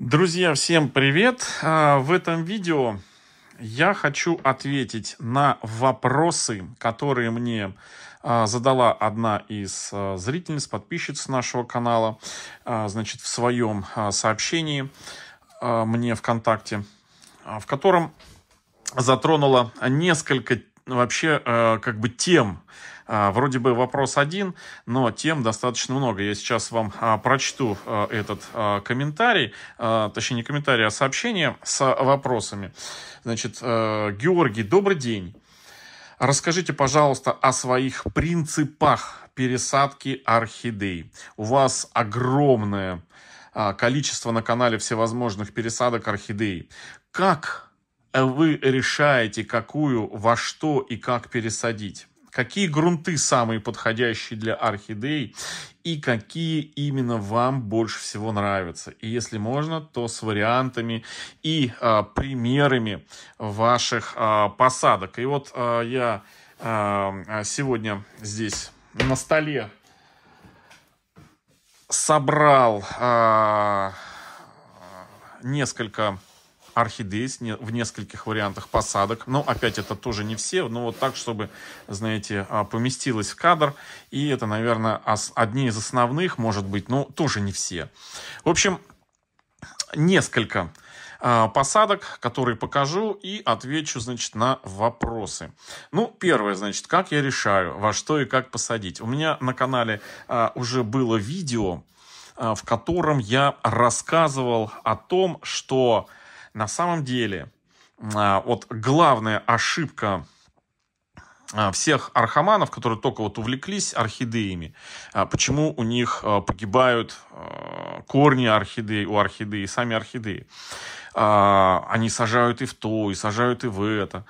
Друзья, всем привет! А, в этом видео я хочу ответить на вопросы, которые мне а, задала одна из а, зрительниц, подписчиц нашего канала, значит, в своем сообщении мне ВКонтакте, в котором затронула несколько вообще как бы тем, а, вроде бы вопрос один, но тем достаточно много. Я сейчас вам а, прочту а, этот комментарий, точнее не комментарий, а сообщение с вопросами. Значит, Георгий, добрый день. Расскажите, пожалуйста, о своих принципах пересадки орхидей. У вас огромное количество на канале всевозможных пересадок орхидей. Как вы решаете, какую, во что и как пересадить? какие грунты самые подходящие для орхидей и какие именно вам больше всего нравятся. И если можно, то с вариантами и а, примерами ваших а, посадок. И вот а, я а, сегодня здесь на столе собрал а, несколько орхидеи в нескольких вариантах посадок. Но опять это тоже не все, но вот так, чтобы, знаете, а, поместилось в кадр. И это, наверное, одни из основных, может быть, но тоже не все. В общем, несколько а, посадок, которые покажу и отвечу, значит, на вопросы. Ну, первое, значит, как я решаю, во что и как посадить. У меня на канале а, уже было видео, в котором я рассказывал о том, что на самом деле, а, вот главная ошибка а, всех архаманов, которые только вот увлеклись орхидеями, а, почему у них погибают корни орхидеи, у орхидеи, сами орхидеи. Они сажают и в то, и сажают и в это.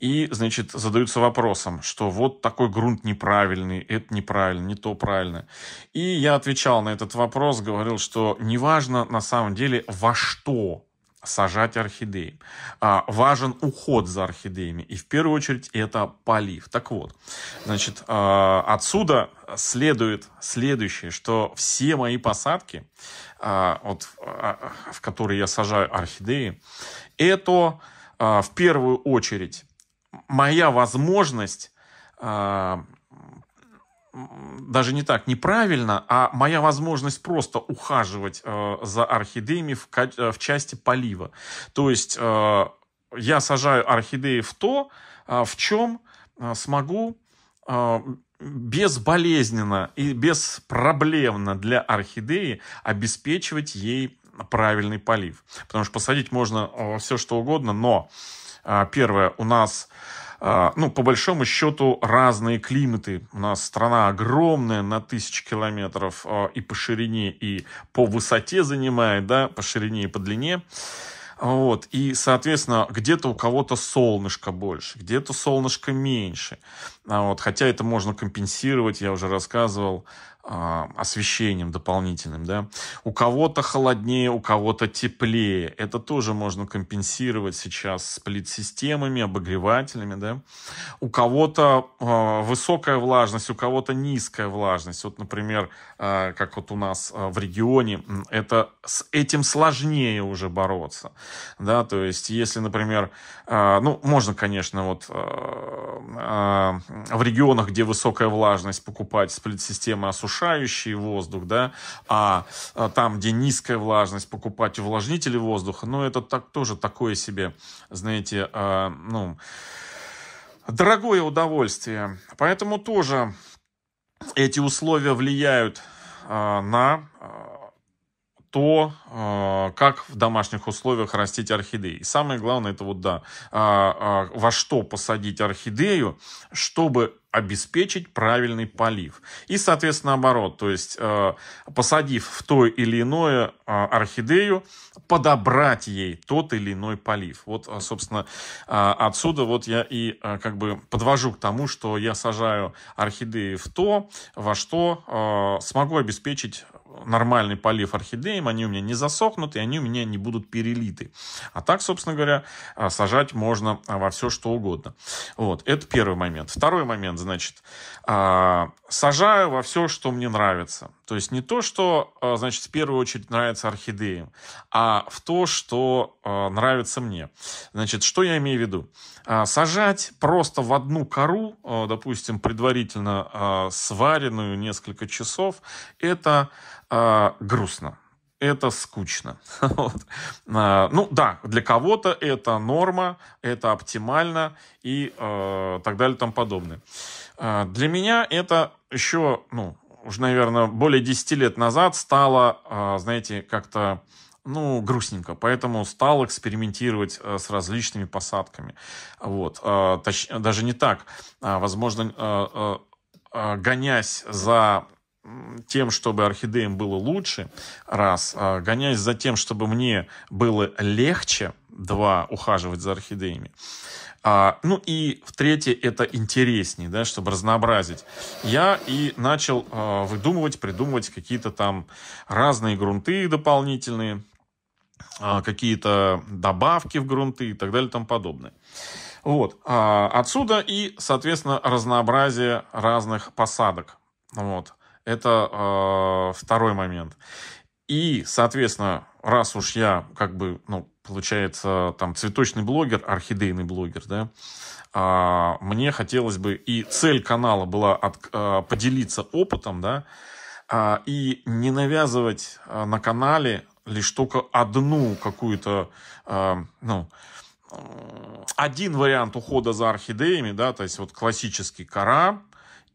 И, значит, задаются вопросом, что вот такой грунт неправильный, это неправильно, не то правильно. И я отвечал на этот вопрос, говорил, что неважно на самом деле во что сажать орхидеи. А, важен уход за орхидеями. И в первую очередь это полив. Так вот, значит, а, отсюда следует следующее, что все мои посадки, а, вот, а, в которые я сажаю орхидеи, это а, в первую очередь моя возможность а, даже не так, неправильно, а моя возможность просто ухаживать э, за орхидеями в, э, в части полива. То есть э, я сажаю орхидеи в то, э, в чем э, смогу э, безболезненно и беспроблемно для орхидеи обеспечивать ей правильный полив. Потому что посадить можно э, все что угодно, но э, первое, у нас э, а, ну, по большому счету, разные климаты. У нас страна огромная, на тысячи километров а, и по ширине, и по высоте занимает, да, по ширине и по длине. Вот. И, соответственно, где-то у кого-то солнышко больше, где-то солнышко меньше. А вот. Хотя это можно компенсировать, я уже рассказывал, а, освещением дополнительным, да. У кого-то холоднее, у кого-то теплее. Это тоже можно компенсировать сейчас сплит-системами, обогревателями, да. У кого-то э, высокая влажность, у кого-то низкая влажность. Вот, например, э, как вот у нас э, в регионе, это с этим сложнее уже бороться, да. То есть, если, например, э, ну, можно, конечно, вот э, э, в регионах, где высокая влажность, покупать сплит-системы осушения сушающий воздух, да, а, а, там, где низкая влажность, покупать увлажнители воздуха, ну, это так тоже такое себе, знаете, а, ну, дорогое удовольствие. Поэтому тоже эти условия влияют а, на то, а, как в домашних условиях растить орхидеи. И самое главное, это вот, да, а, а, во что посадить орхидею, чтобы обеспечить правильный полив. И, соответственно, наоборот, то есть посадив в то или иное орхидею, подобрать ей тот или иной полив. Вот, собственно, отсюда вот я и как бы подвожу к тому, что я сажаю орхидеи в то, во что смогу обеспечить нормальный полив орхидеям, они у меня не засохнут и они у меня не будут перелиты. А так, собственно говоря, а, сажать можно а, во все что угодно. Вот, это первый момент. Второй момент, значит, а, сажаю во все, что мне нравится. То есть не то, что, э, значит, в первую очередь нравится орхидеям, а в то, что э, нравится мне. Значит, что я имею в виду? Э, сажать просто в одну кору, допустим, предварительно сваренную несколько часов, это грустно это скучно. вот. ну да, для кого-то это норма, это оптимально и э, так далее и тому подобное. для меня это еще, ну, уже, наверное, более 10 лет назад стало, а, знаете, как-то ну, грустненько, поэтому стал экспериментировать э, с различными посадками. Вот. Э, точ... Даже не так. А, возможно, э, гонясь за тем, чтобы орхидеям было лучше, раз, а, гонясь за тем, чтобы мне было легче, два, ухаживать за орхидеями, а, ну и в третье это интереснее, да, чтобы разнообразить. Я и начал а, выдумывать, придумывать какие-то там разные грунты дополнительные, а, какие-то добавки в грунты и так далее и тому подобное. Вот. А, отсюда и, соответственно, разнообразие разных посадок. Вот. Это а, второй момент. И, соответственно, раз уж я как бы, ну, получается, там, цветочный блогер, орхидейный блогер, да, а, мне хотелось бы, и цель канала была от, а, поделиться опытом, да, а, и не навязывать на канале лишь только одну какую-то, ну, один вариант ухода за орхидеями, да, то есть вот классический кора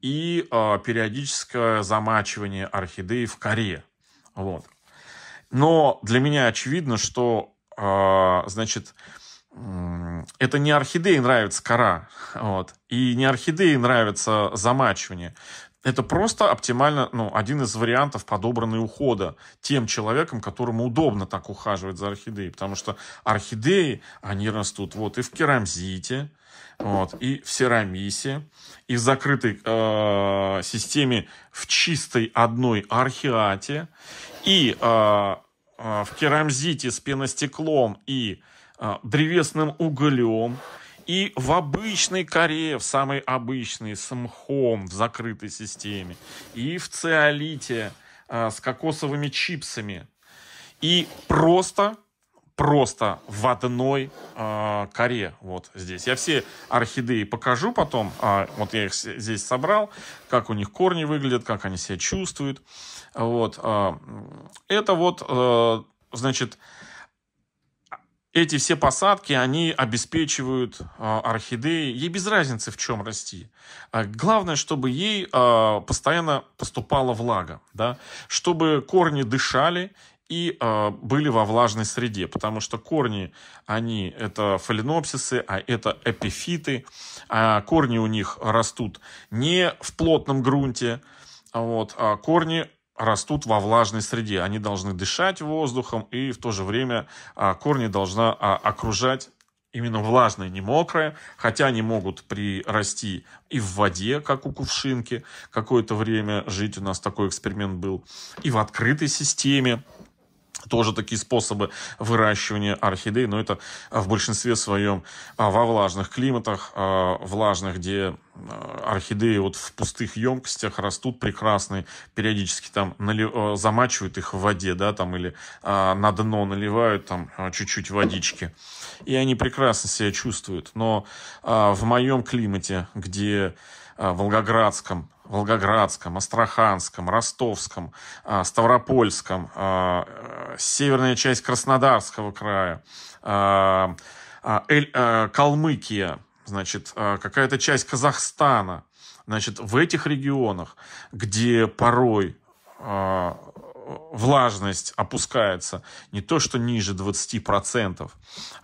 и периодическое замачивание орхидеи в коре, вот. Но для меня очевидно, что а, значит, это не орхидеи нравится кора, вот, и не орхидеи нравится замачивание. Это просто оптимально, ну, один из вариантов подобранной ухода тем человеком, которому удобно так ухаживать за орхидеей. Потому что орхидеи, они растут вот и в керамзите, вот, и в серамисе, и в закрытой э, системе в чистой одной архиате. И э, Э, в керамзите с пеностеклом и э, древесным углем, и в обычной коре, в самой обычной, с мхом, в закрытой системе, и в циолите э, с кокосовыми чипсами, и просто просто в одной э, коре вот здесь. Я все орхидеи покажу потом. А, вот я их здесь собрал, как у них корни выглядят, как они себя чувствуют. Вот. Э, это вот, э, значит, эти все посадки, они обеспечивают э, орхидеи. Ей без разницы, в чем расти. Э, главное, чтобы ей э, постоянно поступала влага, да? чтобы корни дышали и э, были во влажной среде, потому что корни, они это фаленопсисы, а это эпифиты, а корни у них растут не в плотном грунте, а вот, а корни растут во влажной среде, они должны дышать воздухом и в то же время а, корни должна а, окружать именно влажные, не мокрые, хотя они могут прирасти и в воде, как у кувшинки, какое-то время жить, у нас такой эксперимент был, и в открытой системе, тоже такие способы выращивания орхидей, но это а, в большинстве своем а, во влажных климатах, а, влажных, где орхидеи вот в пустых емкостях растут прекрасные, периодически там нали... замачивают их в воде, да, там или на дно наливают там чуть-чуть водички, и они прекрасно себя чувствуют. Но в моем климате, где а, волгоградском, Волгоградском, Астраханском, Ростовском, а, Ставропольском, а, э, северная часть Краснодарского края, а, Калмыкия, значит, какая-то часть Казахстана. Значит, в этих регионах, где порой влажность опускается не то, что ниже 20%,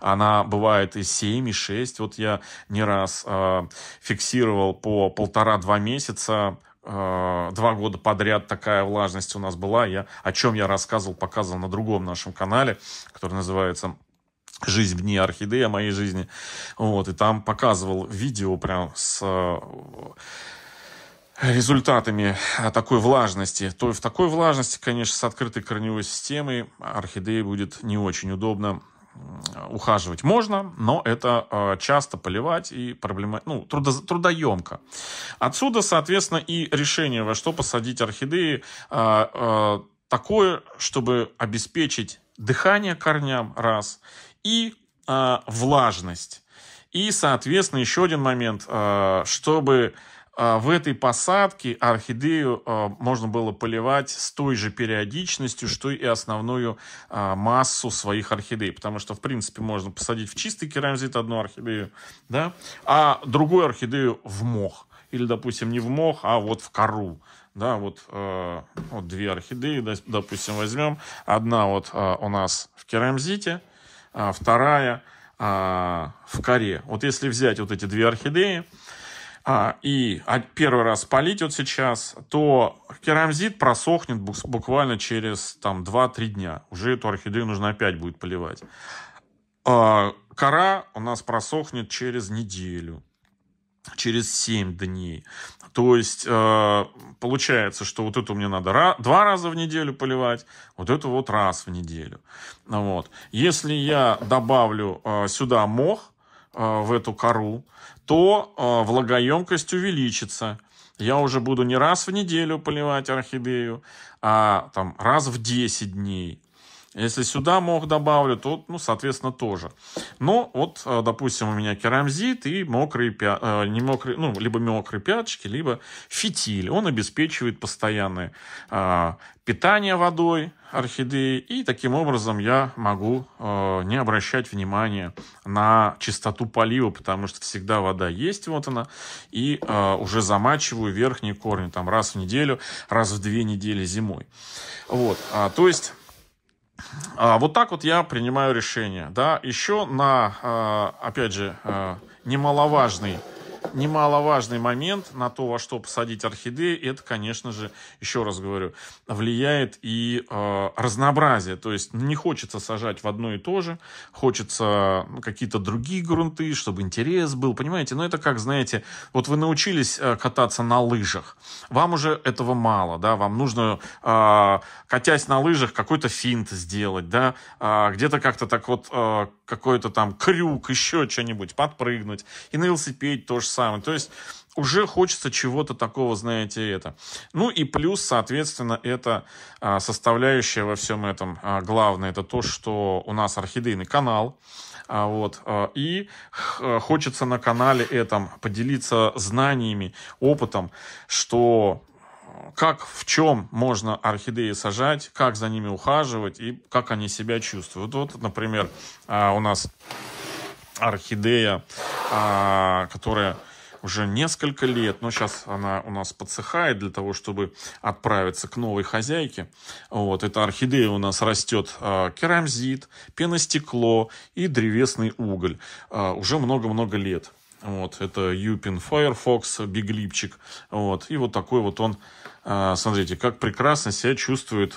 она бывает и 7, и 6. Вот я не раз э, фиксировал по полтора-два месяца э, два года подряд такая влажность у нас была. Я, о чем я рассказывал, показывал на другом нашем канале, который называется «Жизнь вне орхидеи» о моей жизни. Вот, и там показывал видео прям с э, результатами а, такой влажности, то в такой влажности, конечно, с открытой корневой системой орхидеи будет не очень удобно ухаживать можно, но это а, часто поливать и проблема, ну, трудоемко. Отсюда, соответственно, и решение, во что посадить орхидеи, а, такое, чтобы обеспечить дыхание корням, раз, и влажность. И, соответственно, еще один момент, чтобы а, в этой посадке орхидею а, можно было поливать с той же периодичностью, что и основную а, массу своих орхидей. Потому что, в принципе, можно посадить в чистый керамзит одну орхидею, да, а другую орхидею в мох. Или, допустим, не в мох, а вот в кору. Да, вот, вот две орхидеи, допустим, возьмем. Одна вот у нас в керамзите, вторая в коре. Вот если взять вот эти две орхидеи, а, и а первый раз полить вот сейчас, то керамзит просохнет буквально через там, 2-3 дня. Уже эту орхидею нужно опять будет поливать. А, кора у нас просохнет через неделю, через 7 дней. То есть э, получается, что вот эту мне надо два раза в неделю поливать, вот эту вот раз в неделю. Вот. Если я добавлю э, сюда мох, Э, в эту кору, то э, влагоемкость увеличится. Я уже буду не раз в неделю поливать орхидею, а там раз в 10 дней, если сюда мох добавлю, то, ну, соответственно, тоже. Но вот, э, допустим, у меня керамзит и мокрые, э, не мокрые, ну, либо мокрые пяточки, либо фитиль. Он обеспечивает постоянное э, питание водой орхидеи. И таким образом я могу не обращать внимания на чистоту полива, потому что всегда вода есть, вот она. И уже замачиваю верхние корни там раз в неделю, раз в две недели зимой. Вот, а, то есть а, вот так вот я принимаю решение. Да? Еще на, а, опять же, а, немаловажный немаловажный момент на то, во что посадить орхидеи, это, конечно же, еще раз говорю, влияет и э, разнообразие. То есть не хочется сажать в одно и то же, хочется ну, какие-то другие грунты, чтобы интерес был, понимаете? Но это как, знаете, вот вы научились э, кататься на лыжах, вам уже этого мало, да, вам нужно, э, катясь на лыжах, какой-то финт сделать, да, э, где-то как-то так вот э, какой-то там крюк, еще что-нибудь, подпрыгнуть. И на велосипеде тоже самое. То есть уже хочется чего-то такого, знаете, это. Ну и плюс, соответственно, это а, составляющая во всем этом а, главное, это то, что у нас орхидейный канал, а, вот, а, и а, хочется на канале этом поделиться знаниями, опытом, что как, в чем можно орхидеи сажать, как за ними ухаживать и как они себя чувствуют. Вот, например, а, у нас орхидея, а, которая уже несколько лет, но сейчас она у нас подсыхает для того, чтобы отправиться к новой хозяйке. Вот, эта орхидея у нас растет э, керамзит, пеностекло и древесный уголь. Э, уже много-много лет. Вот, это Юпин Firefox, биглипчик. Вот, и вот такой вот он, э, смотрите, как прекрасно себя чувствует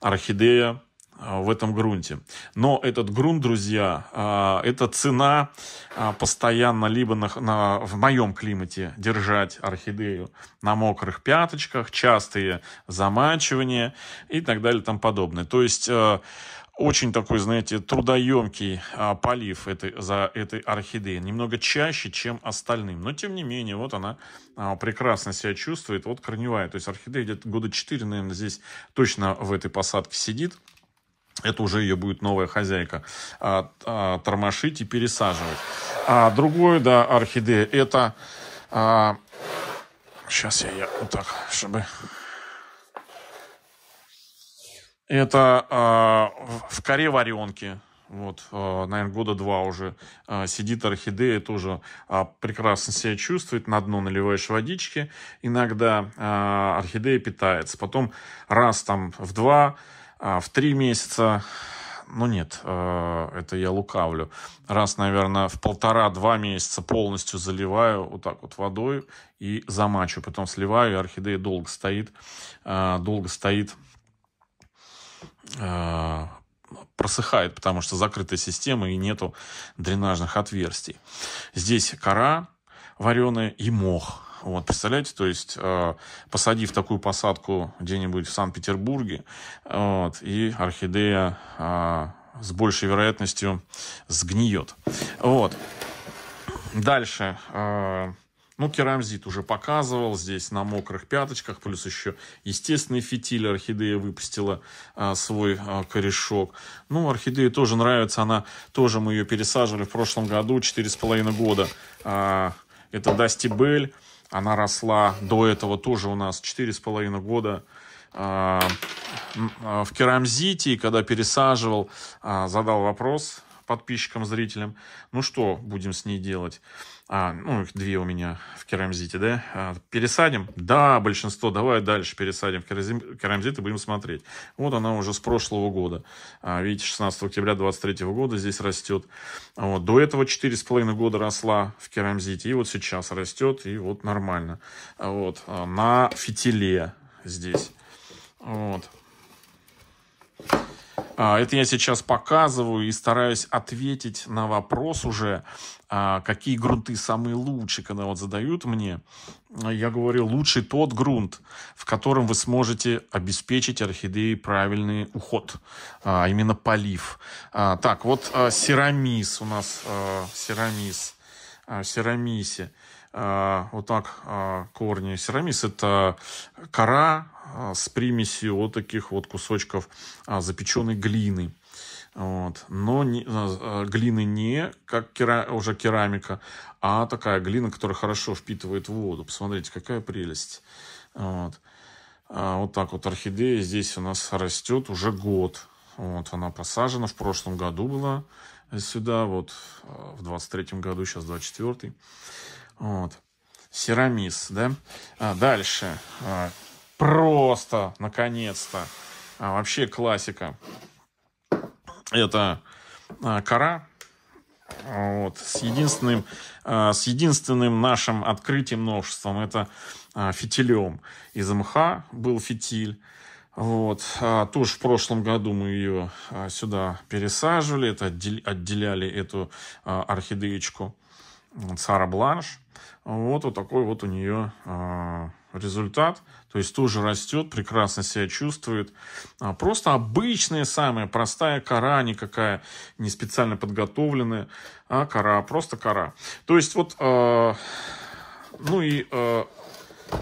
орхидея а, в этом грунте. Но этот грунт, друзья, а, это цена а, постоянно либо на, на, в моем климате держать орхидею на мокрых пяточках, частые замачивания и так далее и тому подобное. То есть э, очень такой, знаете, трудоемкий а, полив этой, за этой орхидеи. Немного чаще, чем остальным. Но, тем не менее, вот она а, прекрасно себя чувствует. Вот корневая. То есть орхидея где-то года 4, наверное, здесь точно в этой посадке сидит это уже ее будет новая хозяйка, а, а, тормошить и пересаживать. А другое, да, орхидея, это... А, сейчас я, я вот так, чтобы... Это а, в коре варенки. Вот, а, наверное, года два уже а, сидит орхидея, тоже а, прекрасно себя чувствует. На дно наливаешь водички. Иногда орхидея питается. Потом раз там в два а, в три месяца, ну нет, э, это я лукавлю, раз, наверное, в полтора-два месяца полностью заливаю вот так вот водой и замачу, потом сливаю, и орхидея долго стоит, э, долго стоит э, просыхает, потому что закрытая система и нету дренажных отверстий. Здесь кора вареная и мох вот, представляете, то есть э, посадив такую посадку где-нибудь в Санкт-Петербурге, вот, и орхидея э, с большей вероятностью сгниет. Вот. Дальше. Э, ну, керамзит уже показывал здесь на мокрых пяточках, плюс еще естественный фитиль орхидея выпустила а, свой а, корешок. Ну, орхидея тоже нравится, она тоже мы ее пересаживали в прошлом году, 4,5 года. А, это Дасти она росла до этого тоже у нас 4,5 года а, а, в Керамзите, и когда пересаживал, а, задал вопрос подписчикам, зрителям, ну что будем с ней делать? а, ну, их две у меня в керамзите, да, а, пересадим, да, большинство, давай дальше пересадим в керамзит и будем смотреть. Вот она уже с прошлого года, а, видите, 16 октября 23 года здесь растет, вот, до этого 4,5 года росла в керамзите, и вот сейчас растет, и вот нормально, а вот, а, на фитиле здесь, вот, а, это я сейчас показываю и стараюсь ответить на вопрос уже, а, какие грунты самые лучшие, когда вот задают мне. Я говорю, лучший тот грунт, в котором вы сможете обеспечить орхидеи правильный уход, а именно полив. А, так, вот серамис у нас, серамис, серамисе. Вот так корни серамис – это кора а, с примесью вот таких вот кусочков а, запеченной глины. Вот. Но не, а, глины не как кера, уже керамика, а такая глина, которая хорошо впитывает воду. Посмотрите, какая прелесть. Вот, вот так вот орхидея здесь у нас растет уже год. Вот она посажена в прошлом году была сюда, вот в 23-м году, сейчас 24-й. Вот. Серамис, да? А, дальше просто, наконец-то. А, вообще классика. Это а, кора. Вот, с, единственным, а, с единственным нашим открытием, новшеством. Это а, фитилем. Из мха был фитиль. Вот. А, тоже в прошлом году мы ее а, сюда пересаживали. Это отделяли эту а, орхидеечку Сара Бланш. Вот, вот такой вот у нее а, результат, то есть тоже растет, прекрасно себя чувствует. А, просто обычная самая простая кора, никакая не специально подготовленная, а кора, просто кора. То есть вот, э, ну и э,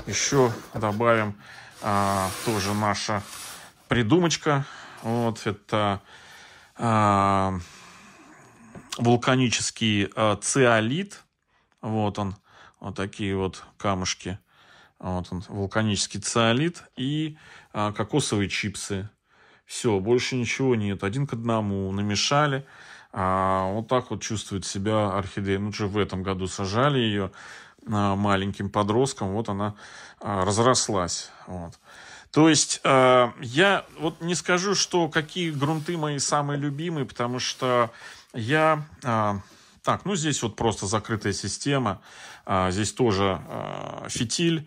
еще добавим э, тоже наша придумочка, вот это э, вулканический э, циолит, вот он, вот такие вот камушки вот он, вулканический циолит и а, кокосовые чипсы. Все, больше ничего нет. Один к одному намешали. А, вот так вот чувствует себя орхидея. Ну, же в этом году сажали ее а, маленьким подростком. Вот она а, разрослась. Вот. То есть э, я вот не скажу, что какие грунты мои самые любимые, потому что я... Э, так, ну здесь вот просто закрытая система. Э, здесь тоже э, фитиль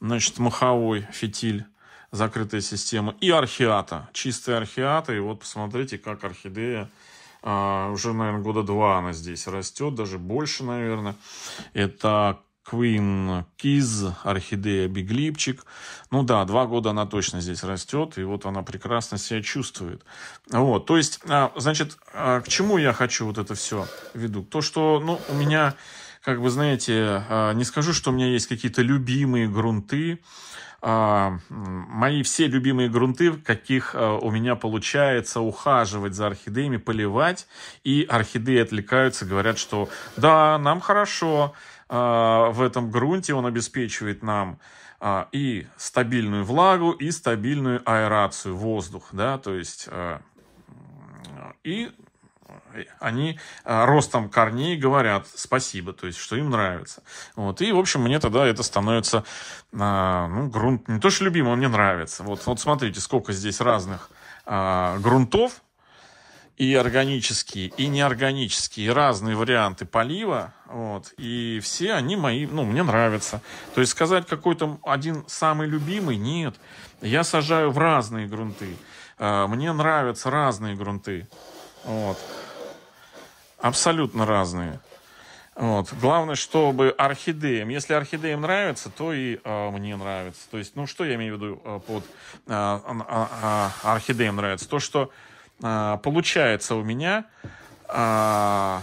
значит, маховой фитиль, закрытая система, и археата, чистая археата, и вот посмотрите, как орхидея а, уже, наверное, года два она здесь растет, даже больше, наверное. Это Queen Kiz, орхидея Беглипчик. Ну да, два года она точно здесь растет, и вот она прекрасно себя чувствует. Вот, то есть, а, значит, а, к чему я хочу вот это все веду? То, что, ну, у меня как бы, знаете, а, не скажу, что у меня есть какие-то любимые грунты. А, мои все любимые грунты, каких а, у меня получается ухаживать за орхидеями, поливать, и орхидеи отвлекаются, говорят, что да, нам хорошо, в этом грунте он обеспечивает нам и стабильную влагу, и стабильную аэрацию, воздух, да, то есть и они а, ростом корней говорят спасибо, то есть, что им нравится. Вот. И, в общем, мне тогда это становится, а, ну, грунт, не то что любимый, он а мне нравится. Вот, вот смотрите, сколько здесь разных а, грунтов, и органические, и неорганические, и разные варианты полива, вот, и все они мои, ну, мне нравятся. То есть сказать какой-то один самый любимый, нет. Я сажаю в разные грунты. Мне нравятся разные грунты. Вот. Абсолютно разные. Вот. Главное, чтобы орхидеям. Если орхидеям нравится, то и э, мне нравится. То есть, ну что я имею в виду э, под э, э, орхидеям нравится? То, что э, получается у меня, э,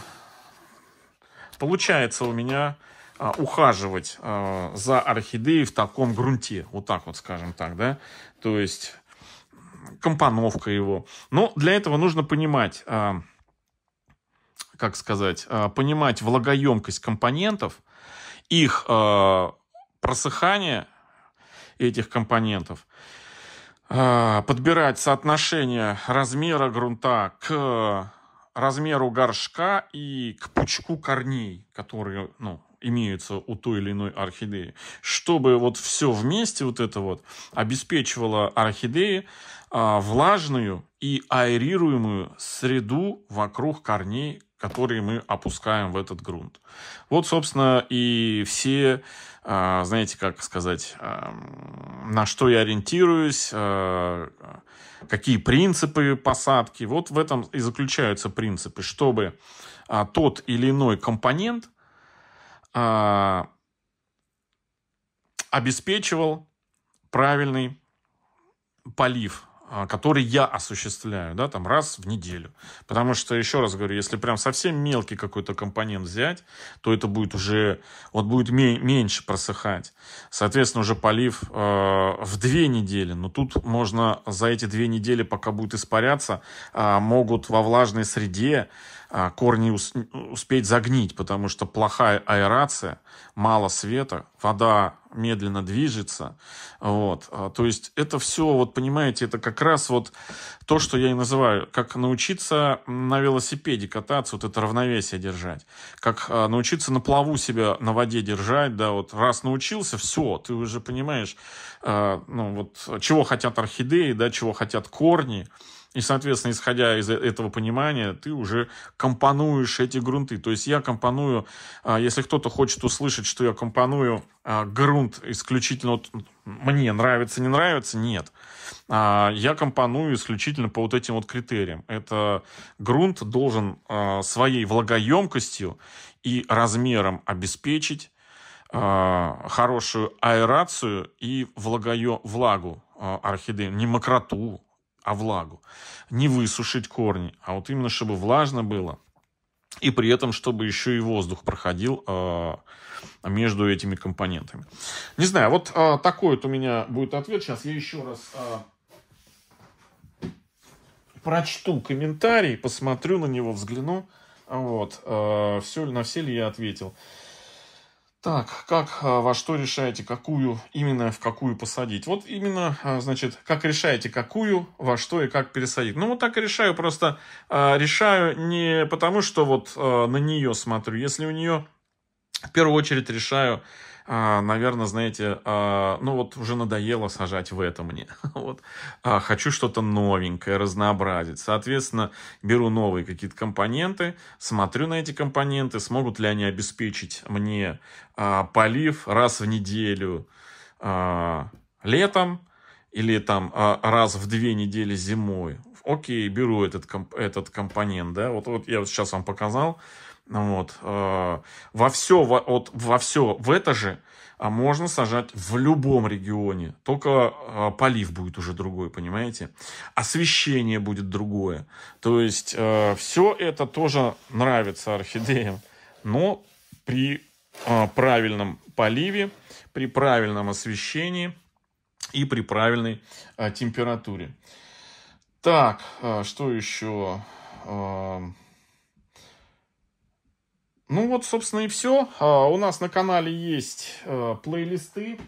получается у меня э, ухаживать э, за орхидеей в таком грунте. Вот так вот, скажем так, да. То есть компоновка его. Но для этого нужно понимать. Э, как сказать, э, понимать влагоемкость компонентов, их э, просыхание этих компонентов, э, подбирать соотношение размера грунта к размеру горшка и к пучку корней, которые ну, имеются у той или иной орхидеи, чтобы вот все вместе вот это вот обеспечивало орхидеи влажную и аэрируемую среду вокруг корней которые мы опускаем в этот грунт. Вот, собственно, и все, а, знаете, как сказать, а, на что я ориентируюсь, а, какие принципы посадки. Вот в этом и заключаются принципы, чтобы тот или иной компонент обеспечивал правильный полив а, который я осуществляю, да, там раз в неделю. Потому что, еще раз говорю, если прям совсем мелкий какой-то компонент взять, то это будет уже, вот будет меньше просыхать. Соответственно, уже полив э, в две недели, но тут можно за эти две недели, пока будет испаряться, э, могут во влажной среде э, корни ус, успеть загнить, потому что плохая аэрация, мало света, вода медленно движется. Вот. А, то есть это все, вот понимаете, это как раз вот то, что я и называю, как научиться на велосипеде кататься, вот это равновесие держать, как а, научиться на плаву себя на воде держать, да, вот раз научился, все, ты уже понимаешь, а, ну вот чего хотят орхидеи, да, чего хотят корни, и, соответственно, исходя из э, этого понимания, ты уже компонуешь эти грунты. То есть я компоную, а, если кто-то хочет услышать, что я компоную а, грунт исключительно вот мне нравится, не нравится, нет. А, я компоную исключительно по вот этим вот критериям. Это грунт должен своей влагоемкостью и размером обеспечить хорошую аэрацию и влагаю, влагу орхидеи, не мокроту, а влагу. Не высушить корни, а вот именно, чтобы влажно было. И при этом, чтобы еще и воздух проходил э, между этими компонентами. Не знаю, вот э, такой вот у меня будет ответ. Сейчас я еще раз э, прочту комментарий, посмотрю на него, взгляну. Вот, э, все, на все ли я ответил. Так, как, а, во что решаете, какую, именно в какую посадить? Вот именно, а, значит, как решаете, какую, во что и как пересадить. Ну, вот так и решаю, просто а, решаю не потому, что вот на нее смотрю. Если у нее, в первую очередь, решаю, а, наверное, знаете, а, ну вот уже надоело сажать в это мне. Вот. А, хочу что-то новенькое, разнообразить. Соответственно, беру новые какие-то компоненты, смотрю на эти компоненты, смогут ли они обеспечить мне полив раз в неделю летом, или там раз в две недели зимой. Окей, беру этот, комп этот компонент, да, вот, вот я вот сейчас вам показал, вот. А, во все, во, вот, во все в это же а, можно сажать в любом регионе. Только а, полив будет уже другой, понимаете? Освещение будет другое. То есть все это тоже нравится орхидеям. Но при правильном поливе, при правильном освещении и при правильной температуре. Так, что еще? Ну вот, собственно, и все. А, у нас на канале есть э, плейлисты.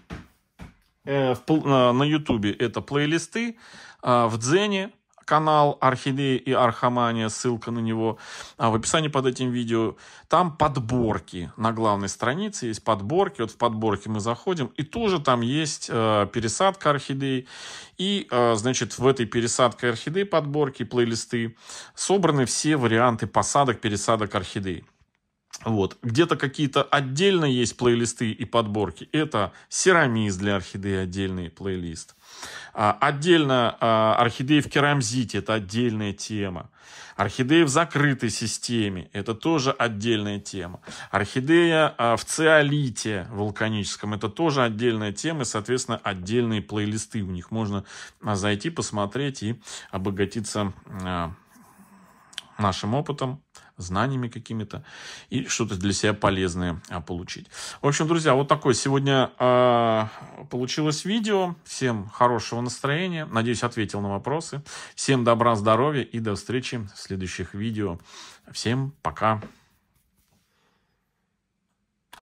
Э, э, на ютубе это плейлисты. А, в Дзене канал Орхидея и Архамания, ссылка на него а в описании под этим видео. Там подборки на главной странице есть подборки. Вот в подборке мы заходим, и тоже там есть э, пересадка орхидей. И, э, значит, в этой пересадке орхидей подборки, плейлисты собраны все варианты посадок, пересадок орхидей. Вот. Где-то какие-то отдельно есть плейлисты и подборки. Это Серамис для орхидеи отдельный плейлист. А, отдельно а, орхидеи в керамзите – это отдельная тема. Орхидеи в закрытой системе – это тоже отдельная тема. Орхидея а, в циолите вулканическом – это тоже отдельная тема. И, соответственно, отдельные плейлисты у них. Можно а, зайти, посмотреть и обогатиться а, нашим опытом знаниями какими-то и что-то для себя полезное а, получить. В общем, друзья, вот такое сегодня э, получилось видео. Всем хорошего настроения. Надеюсь, ответил на вопросы. Всем добра, здоровья и до встречи в следующих видео. Всем пока.